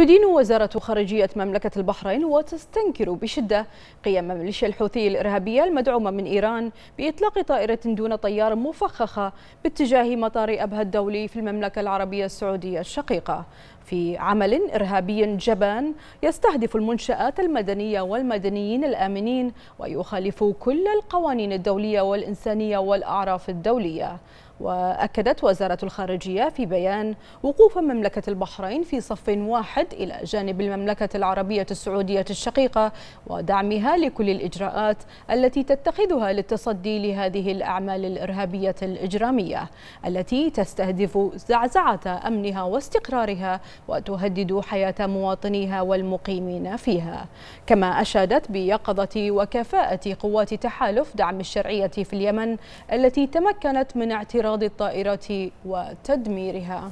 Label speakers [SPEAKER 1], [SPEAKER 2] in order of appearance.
[SPEAKER 1] تدين وزارة خارجية مملكة البحرين وتستنكر بشدة قيام ميليشيا الحوثي الإرهابية المدعومة من إيران بإطلاق طائرة دون طيار مفخخة باتجاه مطار أبها الدولي في المملكة العربية السعودية الشقيقة في عمل إرهابي جبان يستهدف المنشآت المدنية والمدنيين الآمنين ويخالف كل القوانين الدولية والإنسانية والأعراف الدولية وأكدت وزارة الخارجية في بيان وقوف مملكة البحرين في صف واحد إلى جانب المملكة العربية السعودية الشقيقة ودعمها لكل الإجراءات التي تتخذها للتصدي لهذه الأعمال الإرهابية الإجرامية التي تستهدف زعزعة أمنها واستقرارها وتهدد حياة مواطنيها والمقيمين فيها كما أشادت بيقظة وكفاءة قوات تحالف دعم الشرعية في اليمن التي تمكنت من اعتراض انقراض الطائرات وتدميرها